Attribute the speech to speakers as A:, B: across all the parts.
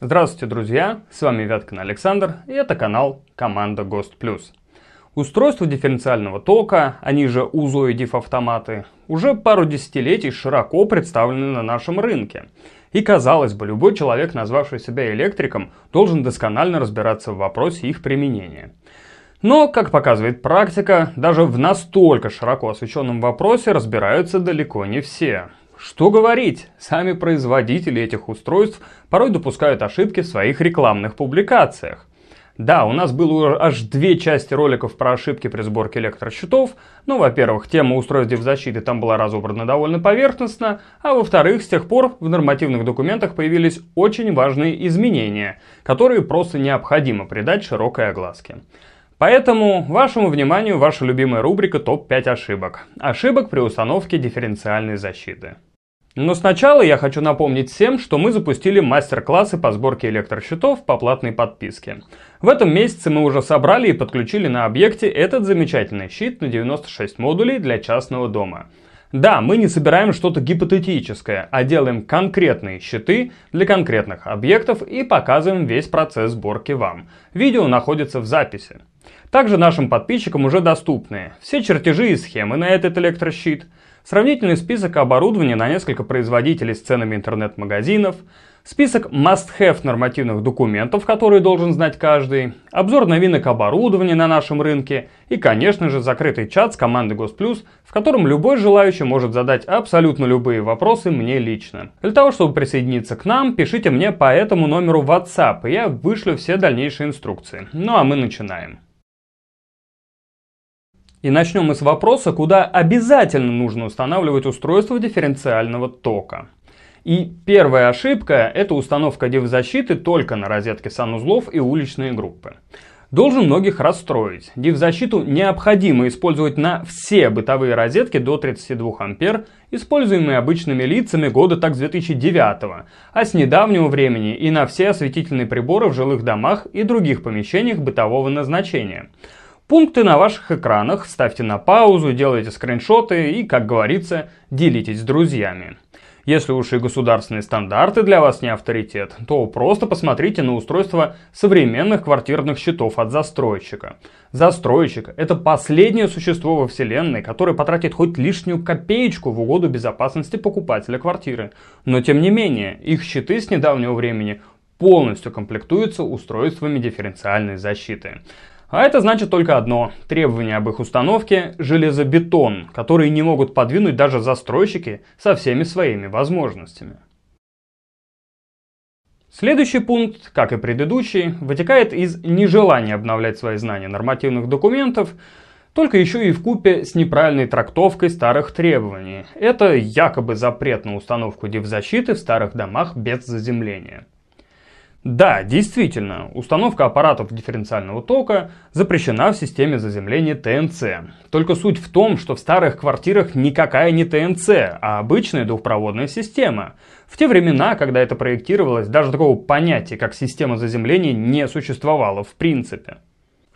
A: Здравствуйте, друзья! С вами Вяткин Александр, и это канал «Команда ГОСТ+.» Плюс. Устройства дифференциального тока, они а же УЗО и дифавтоматы, уже пару десятилетий широко представлены на нашем рынке. И казалось бы, любой человек, назвавший себя электриком, должен досконально разбираться в вопросе их применения. Но, как показывает практика, даже в настолько широко освещенном вопросе разбираются далеко не все. Что говорить, сами производители этих устройств порой допускают ошибки в своих рекламных публикациях. Да, у нас было аж две части роликов про ошибки при сборке электрощитов. Ну, во-первых, тема устройств защиты там была разобрана довольно поверхностно, а во-вторых, с тех пор в нормативных документах появились очень важные изменения, которые просто необходимо придать широкой огласке. Поэтому вашему вниманию ваша любимая рубрика «Топ-5 ошибок». Ошибок при установке дифференциальной защиты. Но сначала я хочу напомнить всем, что мы запустили мастер-классы по сборке электросчетов по платной подписке. В этом месяце мы уже собрали и подключили на объекте этот замечательный щит на 96 модулей для частного дома. Да, мы не собираем что-то гипотетическое, а делаем конкретные щиты для конкретных объектов и показываем весь процесс сборки вам. Видео находится в записи. Также нашим подписчикам уже доступны все чертежи и схемы на этот электрощит, сравнительный список оборудования на несколько производителей с ценами интернет-магазинов, список must-have нормативных документов, которые должен знать каждый, обзор новинок оборудования на нашем рынке и, конечно же, закрытый чат с командой Госплюс, в котором любой желающий может задать абсолютно любые вопросы мне лично. Для того, чтобы присоединиться к нам, пишите мне по этому номеру WhatsApp, и я вышлю все дальнейшие инструкции. Ну а мы начинаем. И начнем мы с вопроса, куда обязательно нужно устанавливать устройство дифференциального тока. И первая ошибка – это установка дивзащиты только на розетки санузлов и уличные группы. Должен многих расстроить. Дивзащиту необходимо использовать на все бытовые розетки до 32 ампер, используемые обычными лицами года так с 2009, а с недавнего времени и на все осветительные приборы в жилых домах и других помещениях бытового назначения – Пункты на ваших экранах, ставьте на паузу, делайте скриншоты и, как говорится, делитесь с друзьями. Если уж и государственные стандарты для вас не авторитет, то просто посмотрите на устройство современных квартирных счетов от застройщика. Застройщик – это последнее существо во вселенной, которое потратит хоть лишнюю копеечку в угоду безопасности покупателя квартиры. Но тем не менее, их счеты с недавнего времени полностью комплектуются устройствами дифференциальной защиты. А это значит только одно. Требования об их установке – железобетон, которые не могут подвинуть даже застройщики со всеми своими возможностями. Следующий пункт, как и предыдущий, вытекает из нежелания обновлять свои знания нормативных документов, только еще и в купе с неправильной трактовкой старых требований. Это якобы запрет на установку дивзащиты в старых домах без заземления. Да, действительно, установка аппаратов дифференциального тока запрещена в системе заземления ТНЦ. Только суть в том, что в старых квартирах никакая не ТНЦ, а обычная двухпроводная система. В те времена, когда это проектировалось, даже такого понятия, как система заземления, не существовало в принципе.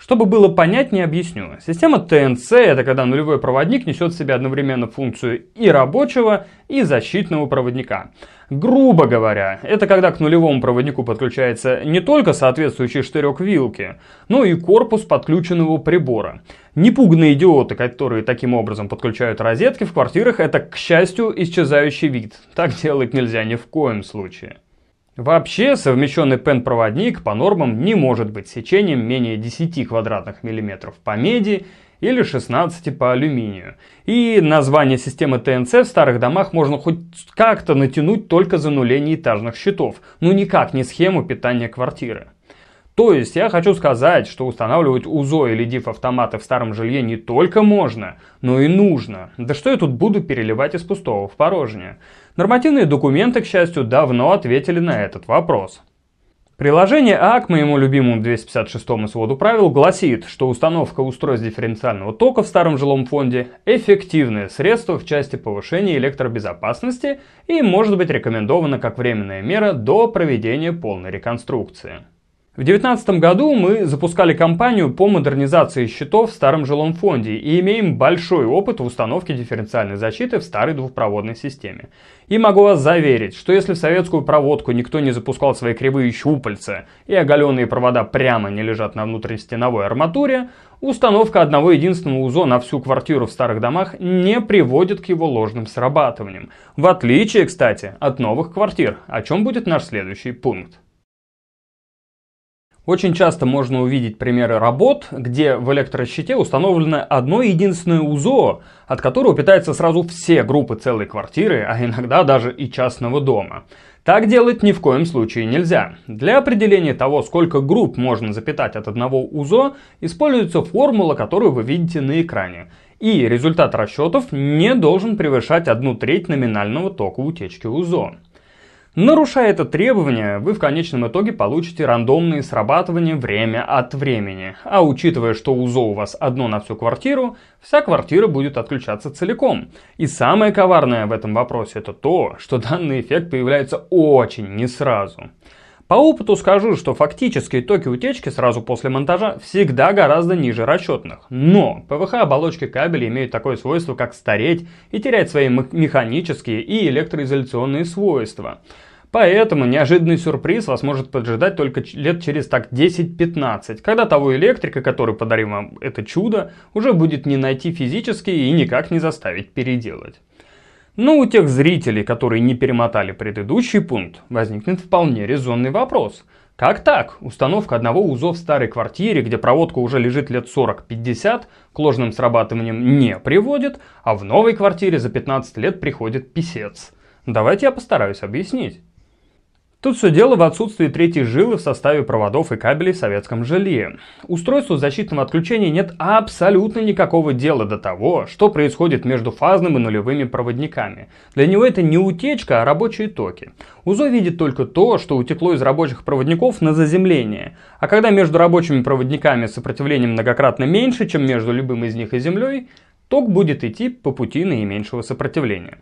A: Чтобы было понятнее, объясню. Система ТНЦ – это когда нулевой проводник несет в себе одновременно функцию и рабочего, и защитного проводника. Грубо говоря, это когда к нулевому проводнику подключается не только соответствующий штырек вилки, но и корпус подключенного прибора. Непугные идиоты, которые таким образом подключают розетки в квартирах, это, к счастью, исчезающий вид. Так делать нельзя ни в коем случае. Вообще, совмещенный пен-проводник по нормам не может быть сечением менее 10 квадратных миллиметров по меди или 16 по алюминию. И название системы ТНЦ в старых домах можно хоть как-то натянуть только за нуление этажных счетов, но никак не схему питания квартиры. То есть я хочу сказать, что устанавливать УЗО или диф автоматы в старом жилье не только можно, но и нужно. Да что я тут буду переливать из пустого в порожнее? Нормативные документы, к счастью, давно ответили на этот вопрос. Приложение А к моему любимому 256 своду правил гласит, что установка устройств дифференциального тока в старом жилом фонде – эффективное средство в части повышения электробезопасности и может быть рекомендовано как временная мера до проведения полной реконструкции. В 2019 году мы запускали кампанию по модернизации счетов в старом жилом фонде и имеем большой опыт в установке дифференциальной защиты в старой двухпроводной системе. И могу вас заверить, что если в советскую проводку никто не запускал свои кривые щупальца и оголенные провода прямо не лежат на внутренней стеновой арматуре, установка одного единственного УЗО на всю квартиру в старых домах не приводит к его ложным срабатываниям. В отличие, кстати, от новых квартир, о чем будет наш следующий пункт. Очень часто можно увидеть примеры работ, где в электрощите установлено одно единственное УЗО, от которого питаются сразу все группы целой квартиры, а иногда даже и частного дома. Так делать ни в коем случае нельзя. Для определения того, сколько групп можно запитать от одного УЗО, используется формула, которую вы видите на экране. И результат расчетов не должен превышать одну треть номинального тока утечки УЗО. Нарушая это требование, вы в конечном итоге получите рандомные срабатывания время от времени. А учитывая, что УЗО у вас одно на всю квартиру, вся квартира будет отключаться целиком. И самое коварное в этом вопросе это то, что данный эффект появляется очень не сразу. По опыту скажу, что фактические токи утечки сразу после монтажа всегда гораздо ниже расчетных. Но ПВХ-оболочки кабеля имеют такое свойство, как стареть и терять свои механические и электроизоляционные свойства. Поэтому неожиданный сюрприз вас может поджидать только лет через так 10-15, когда того электрика, который подарил вам это чудо, уже будет не найти физически и никак не заставить переделать. Но у тех зрителей, которые не перемотали предыдущий пункт, возникнет вполне резонный вопрос. Как так? Установка одного УЗО в старой квартире, где проводка уже лежит лет 40-50, к ложным срабатываниям не приводит, а в новой квартире за 15 лет приходит писец. Давайте я постараюсь объяснить. Тут все дело в отсутствии третьей жилы в составе проводов и кабелей в советском жилье. Устройству защитного отключения нет абсолютно никакого дела до того, что происходит между фазным и нулевыми проводниками. Для него это не утечка, а рабочие токи. УЗО видит только то, что утекло из рабочих проводников на заземление. А когда между рабочими проводниками сопротивление многократно меньше, чем между любым из них и землей, ток будет идти по пути наименьшего сопротивления.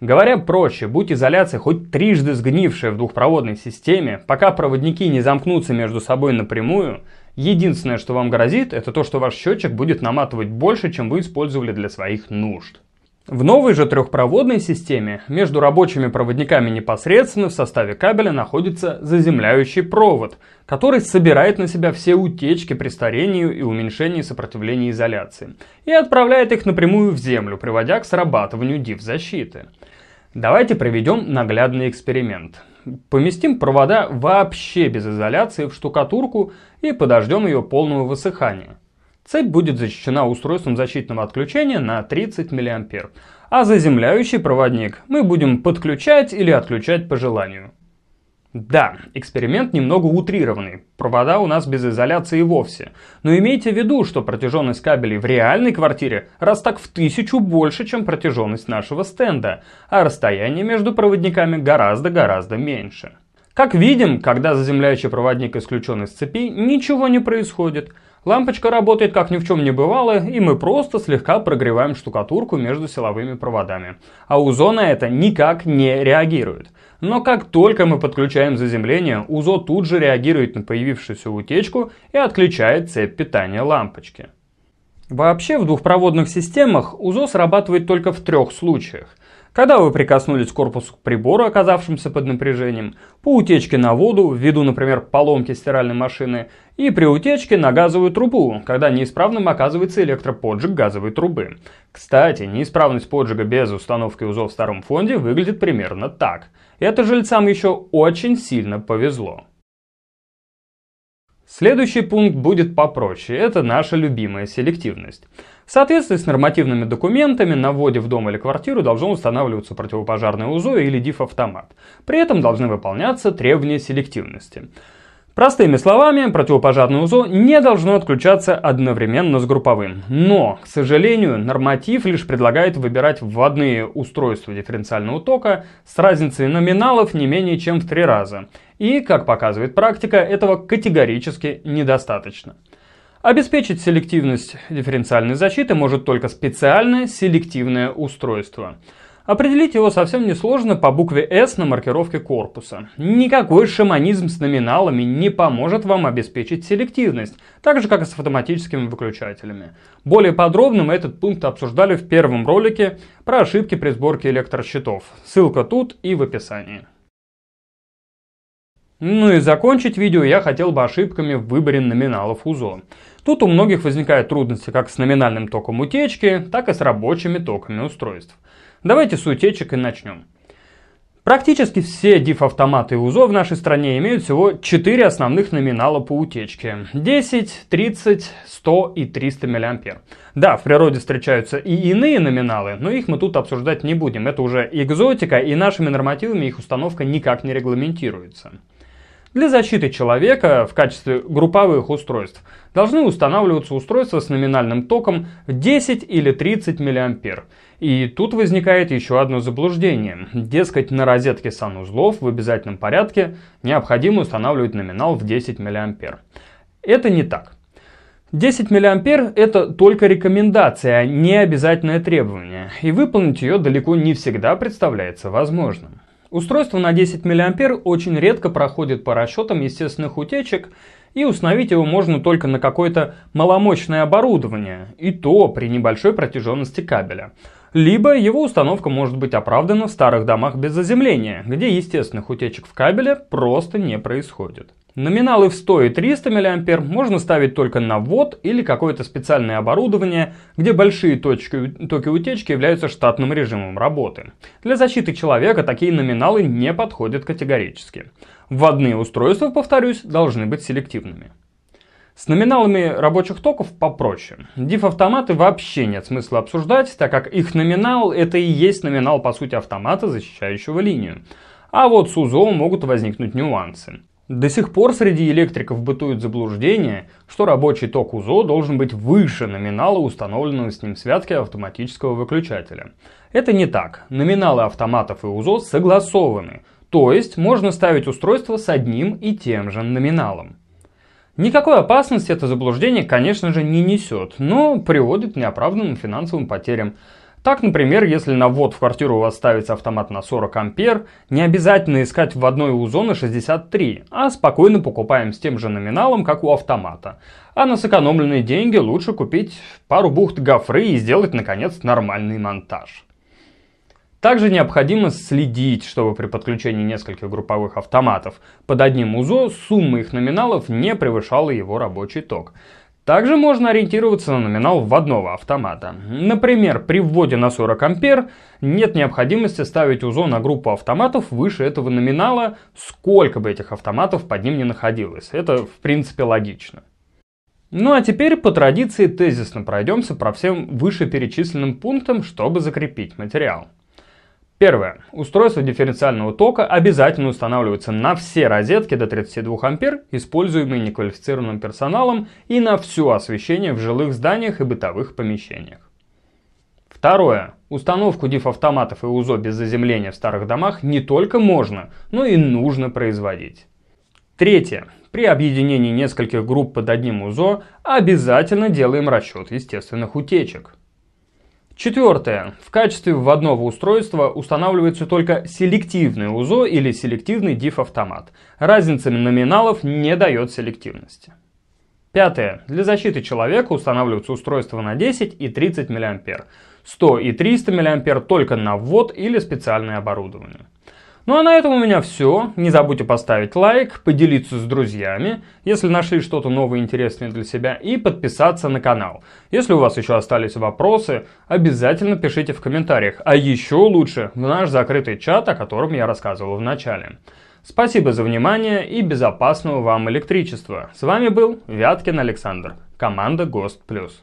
A: Говоря проще, будь изоляция хоть трижды сгнившая в двухпроводной системе, пока проводники не замкнутся между собой напрямую, единственное, что вам грозит, это то, что ваш счетчик будет наматывать больше, чем вы использовали для своих нужд. В новой же трехпроводной системе между рабочими проводниками непосредственно в составе кабеля находится заземляющий провод, который собирает на себя все утечки при старении и уменьшении сопротивления изоляции и отправляет их напрямую в землю, приводя к срабатыванию див-защиты. Давайте проведем наглядный эксперимент. Поместим провода вообще без изоляции в штукатурку и подождем ее полного высыхания. Цепь будет защищена устройством защитного отключения на 30 мА, а заземляющий проводник мы будем подключать или отключать по желанию. Да, эксперимент немного утрированный, провода у нас без изоляции вовсе, но имейте в виду, что протяженность кабелей в реальной квартире раз так в тысячу больше, чем протяженность нашего стенда, а расстояние между проводниками гораздо-гораздо меньше. Как видим, когда заземляющий проводник исключен из цепи, ничего не происходит – Лампочка работает как ни в чем не бывало, и мы просто слегка прогреваем штукатурку между силовыми проводами. А УЗО на это никак не реагирует. Но как только мы подключаем заземление, УЗО тут же реагирует на появившуюся утечку и отключает цепь питания лампочки. Вообще в двухпроводных системах УЗО срабатывает только в трех случаях – когда вы прикоснулись к корпусу прибора, оказавшимся под напряжением, по утечке на воду, ввиду, например, поломки стиральной машины, и при утечке на газовую трубу, когда неисправным оказывается электроподжиг газовой трубы. Кстати, неисправность поджига без установки узлов в старом фонде выглядит примерно так. Это жильцам еще очень сильно повезло. Следующий пункт будет попроще, это наша любимая селективность. В соответствии с нормативными документами на вводе в дом или квартиру должно устанавливаться противопожарное УЗО или диф-автомат. При этом должны выполняться требования селективности. Простыми словами, противопожарное УЗО не должно отключаться одновременно с групповым. Но, к сожалению, норматив лишь предлагает выбирать вводные устройства дифференциального тока с разницей номиналов не менее чем в три раза – и, как показывает практика, этого категорически недостаточно. Обеспечить селективность дифференциальной защиты может только специальное селективное устройство. Определить его совсем несложно по букве S на маркировке корпуса. Никакой шаманизм с номиналами не поможет вам обеспечить селективность, так же как и с автоматическими выключателями. Более подробно мы этот пункт обсуждали в первом ролике про ошибки при сборке электрощитов. Ссылка тут и в описании. Ну и закончить видео я хотел бы ошибками в выборе номиналов УЗО. Тут у многих возникают трудности как с номинальным током утечки, так и с рабочими токами устройств. Давайте с утечек и начнем. Практически все диф-автоматы УЗО в нашей стране имеют всего 4 основных номинала по утечке. 10, 30, 100 и 300 мА. Да, в природе встречаются и иные номиналы, но их мы тут обсуждать не будем. Это уже экзотика, и нашими нормативами их установка никак не регламентируется. Для защиты человека в качестве групповых устройств должны устанавливаться устройства с номинальным током в 10 или 30 мА. И тут возникает еще одно заблуждение. Дескать, на розетке санузлов в обязательном порядке необходимо устанавливать номинал в 10 мА. Это не так. 10 мА – это только рекомендация, а не обязательное требование, и выполнить ее далеко не всегда представляется возможным. Устройство на 10 мА очень редко проходит по расчетам естественных утечек, и установить его можно только на какое-то маломощное оборудование, и то при небольшой протяженности кабеля. Либо его установка может быть оправдана в старых домах без заземления, где естественных утечек в кабеле просто не происходит. Номиналы в 100 и 300 мА можно ставить только на ввод или какое-то специальное оборудование, где большие точки, токи утечки являются штатным режимом работы. Для защиты человека такие номиналы не подходят категорически. Вводные устройства, повторюсь, должны быть селективными. С номиналами рабочих токов попроще. Диф-автоматы вообще нет смысла обсуждать, так как их номинал – это и есть номинал, по сути, автомата, защищающего линию. А вот с УЗО могут возникнуть нюансы. До сих пор среди электриков бытует заблуждение, что рабочий ток УЗО должен быть выше номинала установленного с ним связки автоматического выключателя. Это не так. Номиналы автоматов и УЗО согласованы, то есть можно ставить устройство с одним и тем же номиналом. Никакой опасности это заблуждение, конечно же, не несет, но приводит к неоправданным финансовым потерям – так, например, если на ввод в квартиру у вас ставится автомат на 40 ампер, не обязательно искать в одной УЗО на 63, а спокойно покупаем с тем же номиналом, как у автомата. А на сэкономленные деньги лучше купить пару бухт гофры и сделать, наконец, нормальный монтаж. Также необходимо следить, чтобы при подключении нескольких групповых автоматов под одним УЗО сумма их номиналов не превышала его рабочий ток. Также можно ориентироваться на номинал вводного автомата. Например, при вводе на 40 ампер нет необходимости ставить УЗО на группу автоматов выше этого номинала, сколько бы этих автоматов под ним не находилось. Это в принципе логично. Ну а теперь по традиции тезисно пройдемся про всем вышеперечисленным пунктам, чтобы закрепить материал. Первое. Устройство дифференциального тока обязательно устанавливается на все розетки до 32 ампер, используемые неквалифицированным персоналом, и на все освещение в жилых зданиях и бытовых помещениях. Второе. Установку дифавтоматов и УЗО без заземления в старых домах не только можно, но и нужно производить. Третье. При объединении нескольких групп под одним УЗО обязательно делаем расчет естественных утечек. Четвертое. В качестве вводного устройства устанавливается только селективный УЗО или селективный диф-автомат. Разница номиналов не дает селективности. Пятое. Для защиты человека устанавливаются устройства на 10 и 30 мА. 100 и 300 мА только на ввод или специальное оборудование. Ну а на этом у меня все. Не забудьте поставить лайк, поделиться с друзьями, если нашли что-то новое и интересное для себя, и подписаться на канал. Если у вас еще остались вопросы, обязательно пишите в комментариях, а еще лучше в наш закрытый чат, о котором я рассказывал в начале. Спасибо за внимание и безопасного вам электричества. С вами был Вяткин Александр, команда ГОСТ+. Плюс.